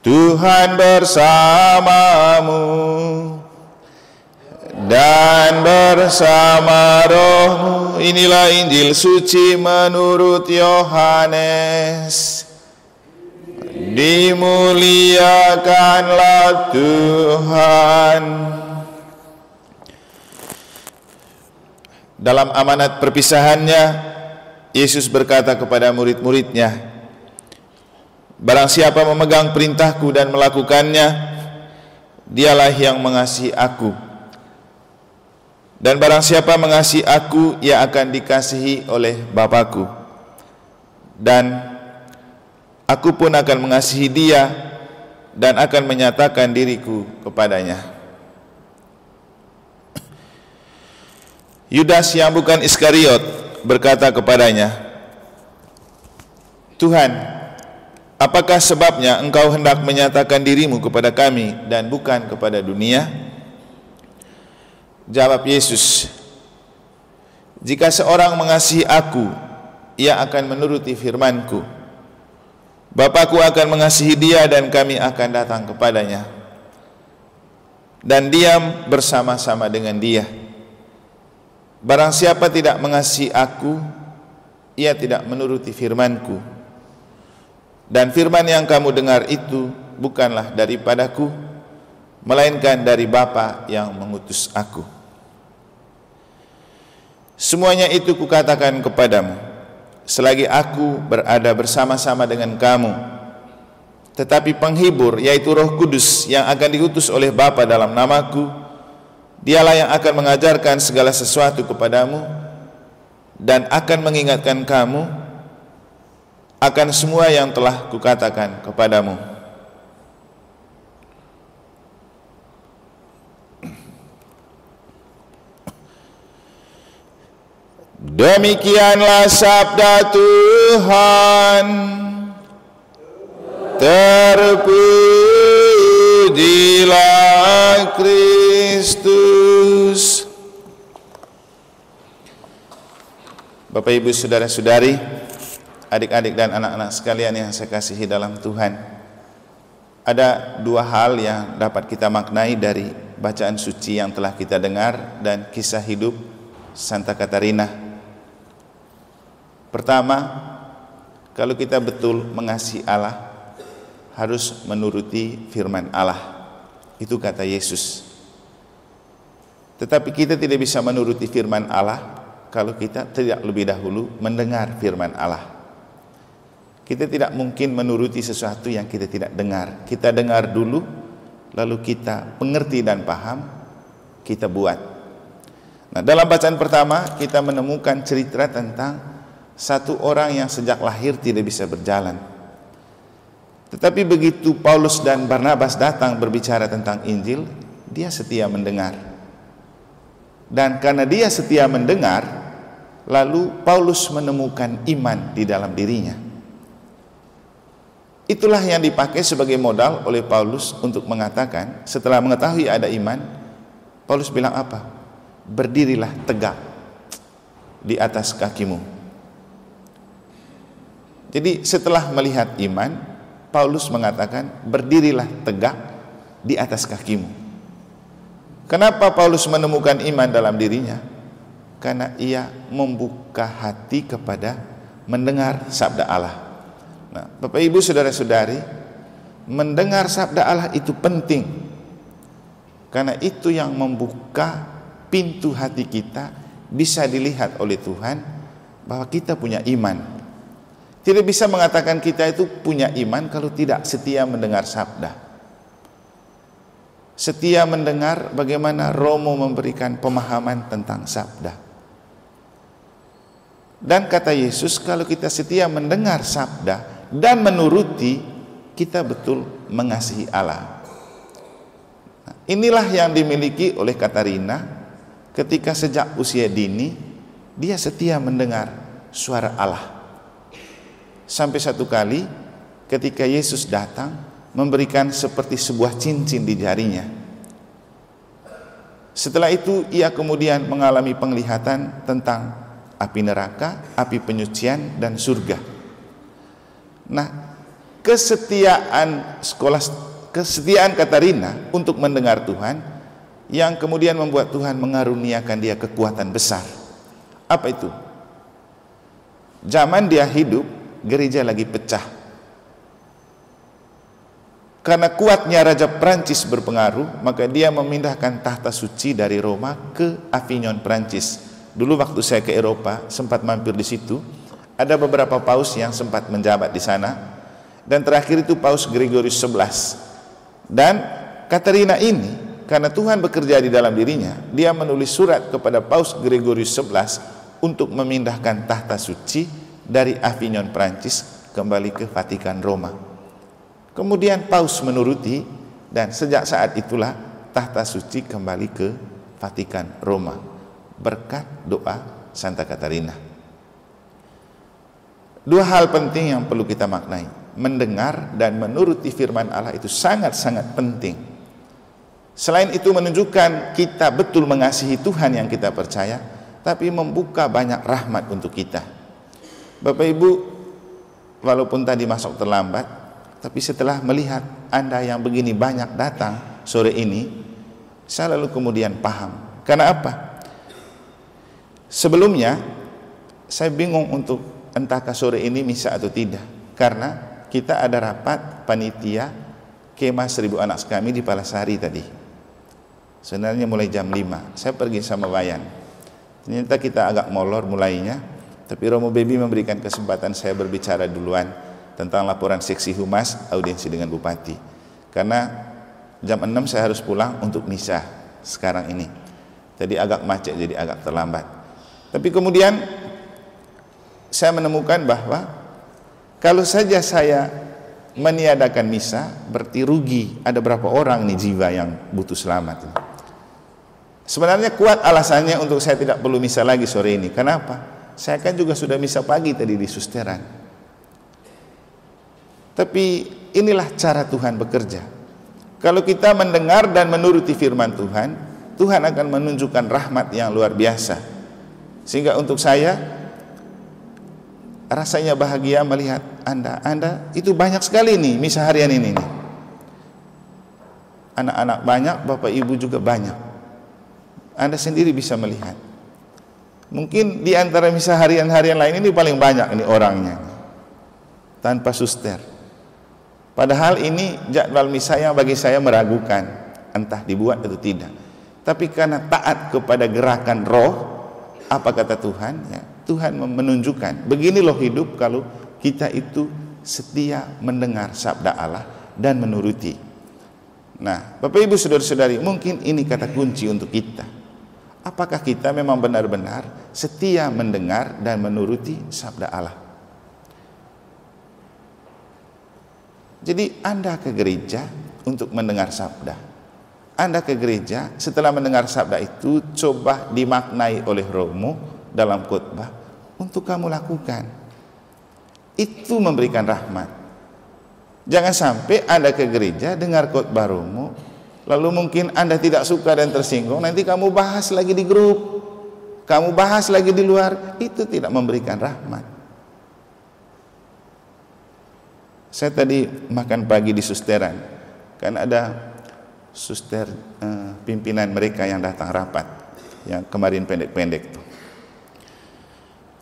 Tuhan bersamamu dan bersama rohmu. Inilah Injil suci menurut Yohanes. Dimuliakanlah Tuhan. Dalam amanat perpisahannya, Yesus berkata kepada murid-muridnya, Barang siapa memegang perintahku dan melakukannya Dialah yang mengasihi aku Dan barang siapa mengasihi aku Ia akan dikasihi oleh Bapakku Dan Aku pun akan mengasihi dia Dan akan menyatakan diriku kepadanya Yudas yang bukan Iskariot berkata kepadanya Tuhan Apakah sebabnya engkau hendak menyatakan dirimu kepada kami dan bukan kepada dunia? Jawab Yesus, Jika seorang mengasihi aku, ia akan menuruti firmanku. Bapakku akan mengasihi dia dan kami akan datang kepadanya. Dan diam bersama-sama dengan dia. Barang siapa tidak mengasihi aku, ia tidak menuruti firmanku dan firman yang kamu dengar itu bukanlah daripadaku, melainkan dari Bapa yang mengutus aku. Semuanya itu kukatakan kepadamu, selagi aku berada bersama-sama dengan kamu. Tetapi penghibur, yaitu roh kudus yang akan diutus oleh Bapa dalam namaku, dialah yang akan mengajarkan segala sesuatu kepadamu dan akan mengingatkan kamu akan semua yang telah kukatakan kepadamu. Demikianlah sabda Tuhan. Terpujilah Kristus. Bapak Ibu saudara-saudari, adik-adik dan anak-anak sekalian yang saya kasihi dalam Tuhan. Ada dua hal yang dapat kita maknai dari bacaan suci yang telah kita dengar dan kisah hidup Santa Katarina. Pertama, kalau kita betul mengasihi Allah, harus menuruti firman Allah. Itu kata Yesus. Tetapi kita tidak bisa menuruti firman Allah kalau kita tidak lebih dahulu mendengar firman Allah. Kita tidak mungkin menuruti sesuatu yang kita tidak dengar. Kita dengar dulu, lalu kita pengerti dan paham, kita buat. Nah, dalam bacaan pertama kita menemukan cerita tentang satu orang yang sejak lahir tidak bisa berjalan. Tetapi begitu Paulus dan Barnabas datang berbicara tentang Injil, dia setia mendengar. Dan karena dia setia mendengar, lalu Paulus menemukan iman di dalam dirinya Itulah yang dipakai sebagai modal oleh Paulus untuk mengatakan setelah mengetahui ada iman, Paulus bilang apa? Berdirilah tegak di atas kakimu. Jadi setelah melihat iman, Paulus mengatakan berdirilah tegak di atas kakimu. Kenapa Paulus menemukan iman dalam dirinya? Karena ia membuka hati kepada mendengar sabda Allah Nah, Bapak Ibu saudara-saudari, mendengar sabda Allah itu penting. Karena itu yang membuka pintu hati kita bisa dilihat oleh Tuhan bahwa kita punya iman. Tidak bisa mengatakan kita itu punya iman kalau tidak setia mendengar sabda. Setia mendengar bagaimana Romo memberikan pemahaman tentang sabda. Dan kata Yesus, kalau kita setia mendengar sabda, dan menuruti kita betul mengasihi Allah. Nah, inilah yang dimiliki oleh Katarina ketika sejak usia dini dia setia mendengar suara Allah. Sampai satu kali ketika Yesus datang memberikan seperti sebuah cincin di jarinya. Setelah itu ia kemudian mengalami penglihatan tentang api neraka, api penyucian dan surga. Nah, kesetiaan sekolah kesetiaan Katarina untuk mendengar Tuhan yang kemudian membuat Tuhan mengaruniakan dia kekuatan besar. Apa itu? Zaman dia hidup, gereja lagi pecah. Karena kuatnya Raja Prancis berpengaruh, maka dia memindahkan tahta suci dari Roma ke Avignon, Prancis. Dulu waktu saya ke Eropa, sempat mampir di situ, ada beberapa paus yang sempat menjabat di sana. Dan terakhir itu paus Gregorius XI. Dan Katerina ini karena Tuhan bekerja di dalam dirinya, dia menulis surat kepada paus Gregorius XI untuk memindahkan tahta suci dari Avignon Prancis kembali ke Vatikan Roma. Kemudian paus menuruti dan sejak saat itulah tahta suci kembali ke Vatikan Roma berkat doa Santa Katarina. Dua hal penting yang perlu kita maknai. Mendengar dan menuruti firman Allah itu sangat-sangat penting. Selain itu menunjukkan kita betul mengasihi Tuhan yang kita percaya, tapi membuka banyak rahmat untuk kita. Bapak Ibu, walaupun tadi masuk terlambat, tapi setelah melihat Anda yang begini banyak datang sore ini, saya lalu kemudian paham. Karena apa? Sebelumnya, saya bingung untuk entahkah sore ini misa atau tidak karena kita ada rapat panitia kemah seribu anak kami di Palasari tadi sebenarnya mulai jam 5 saya pergi sama Wayan ternyata kita agak molor mulainya tapi Romo Baby memberikan kesempatan saya berbicara duluan tentang laporan seksi humas audiensi dengan bupati karena jam 6 saya harus pulang untuk misa sekarang ini jadi agak macet jadi agak terlambat tapi kemudian saya menemukan bahwa kalau saja saya meniadakan misa berarti rugi ada berapa orang nih jiwa yang butuh selamat sebenarnya kuat alasannya untuk saya tidak perlu misa lagi sore ini kenapa saya kan juga sudah misa pagi tadi di susteran tapi inilah cara Tuhan bekerja kalau kita mendengar dan menuruti firman Tuhan Tuhan akan menunjukkan rahmat yang luar biasa sehingga untuk saya rasanya bahagia melihat Anda. Anda itu banyak sekali nih misa harian ini nih. Anak-anak banyak, Bapak Ibu juga banyak. Anda sendiri bisa melihat. Mungkin di antara misa harian-harian lain ini paling banyak nih orangnya. Tanpa suster. Padahal ini jadwal misa yang bagi saya meragukan. Entah dibuat atau tidak. Tapi karena taat kepada gerakan roh, apa kata Tuhan? Ya, Tuhan menunjukkan, begini loh hidup kalau kita itu setia mendengar sabda Allah dan menuruti. Nah, Bapak Ibu Saudara-saudari, mungkin ini kata kunci untuk kita. Apakah kita memang benar-benar setia mendengar dan menuruti sabda Allah? Jadi Anda ke gereja untuk mendengar sabda anda ke gereja, setelah mendengar sabda itu, coba dimaknai oleh rohmu dalam khotbah untuk kamu lakukan. Itu memberikan rahmat. Jangan sampai Anda ke gereja, dengar khotbah rohmu, lalu mungkin Anda tidak suka dan tersinggung, nanti kamu bahas lagi di grup, kamu bahas lagi di luar, itu tidak memberikan rahmat. Saya tadi makan pagi di susteran, kan ada suster eh, pimpinan mereka yang datang rapat yang kemarin pendek-pendek tuh.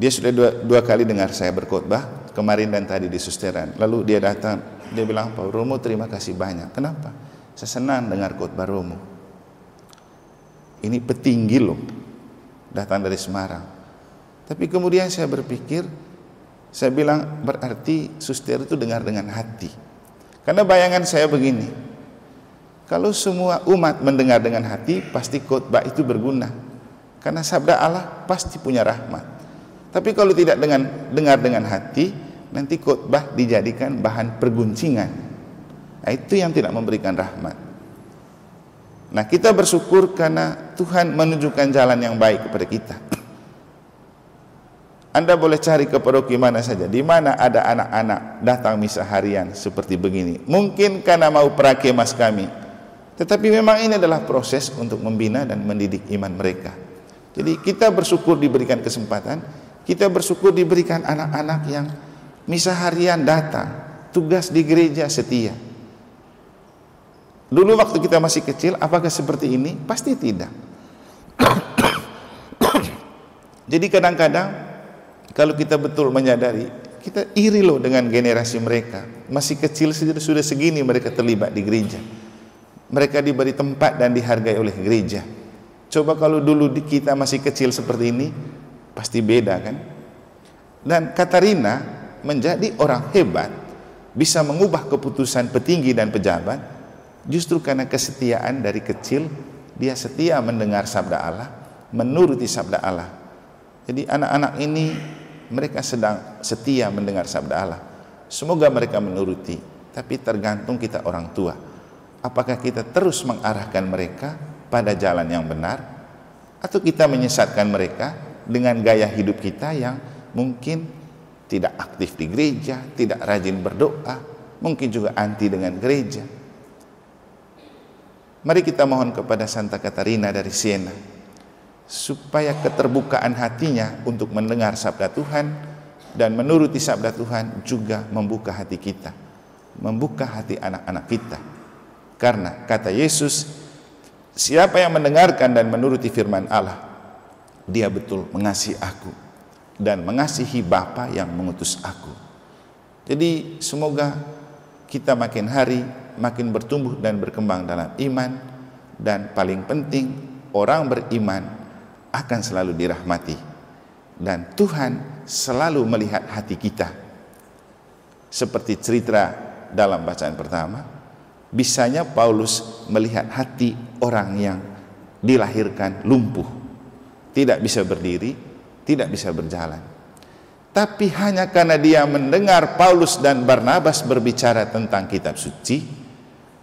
Dia sudah dua, dua kali dengar saya berkhotbah kemarin dan tadi di susteran. Lalu dia datang, dia bilang, "Pak Romo, terima kasih banyak. Kenapa? Saya senang dengar khotbah Romo. Ini petinggi loh, datang dari Semarang. Tapi kemudian saya berpikir, saya bilang berarti suster itu dengar dengan hati. Karena bayangan saya begini, kalau semua umat mendengar dengan hati, pasti khotbah itu berguna. Karena sabda Allah pasti punya rahmat. Tapi kalau tidak dengan dengar dengan hati, nanti khotbah dijadikan bahan perguncingan. Nah, itu yang tidak memberikan rahmat. Nah, kita bersyukur karena Tuhan menunjukkan jalan yang baik kepada kita. Anda boleh cari ke paroki mana saja, di mana ada anak-anak datang misa harian seperti begini. Mungkin karena mau prakemas kami, tetapi memang ini adalah proses untuk membina dan mendidik iman mereka. Jadi kita bersyukur diberikan kesempatan, kita bersyukur diberikan anak-anak yang misa harian datang, tugas di gereja setia. Dulu waktu kita masih kecil, apakah seperti ini? Pasti tidak. Jadi kadang-kadang kalau kita betul menyadari, kita iri loh dengan generasi mereka. Masih kecil sudah segini mereka terlibat di gereja mereka diberi tempat dan dihargai oleh gereja. Coba kalau dulu di kita masih kecil seperti ini, pasti beda kan? Dan Katarina menjadi orang hebat, bisa mengubah keputusan petinggi dan pejabat, justru karena kesetiaan dari kecil, dia setia mendengar sabda Allah, menuruti sabda Allah. Jadi anak-anak ini mereka sedang setia mendengar sabda Allah. Semoga mereka menuruti, tapi tergantung kita orang tua apakah kita terus mengarahkan mereka pada jalan yang benar atau kita menyesatkan mereka dengan gaya hidup kita yang mungkin tidak aktif di gereja, tidak rajin berdoa, mungkin juga anti dengan gereja. Mari kita mohon kepada Santa Katarina dari Siena supaya keterbukaan hatinya untuk mendengar sabda Tuhan dan menuruti sabda Tuhan juga membuka hati kita, membuka hati anak-anak kita. Karena kata Yesus, siapa yang mendengarkan dan menuruti firman Allah, dia betul mengasihi aku dan mengasihi Bapa yang mengutus aku. Jadi semoga kita makin hari makin bertumbuh dan berkembang dalam iman dan paling penting orang beriman akan selalu dirahmati dan Tuhan selalu melihat hati kita. Seperti cerita dalam bacaan pertama, Bisanya Paulus melihat hati orang yang dilahirkan lumpuh, tidak bisa berdiri, tidak bisa berjalan. Tapi hanya karena dia mendengar Paulus dan Barnabas berbicara tentang kitab suci,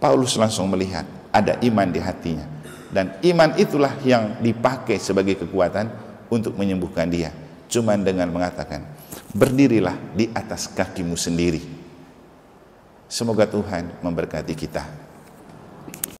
Paulus langsung melihat ada iman di hatinya. Dan iman itulah yang dipakai sebagai kekuatan untuk menyembuhkan dia. Cuman dengan mengatakan, berdirilah di atas kakimu sendiri Semoga Tuhan memberkati kita.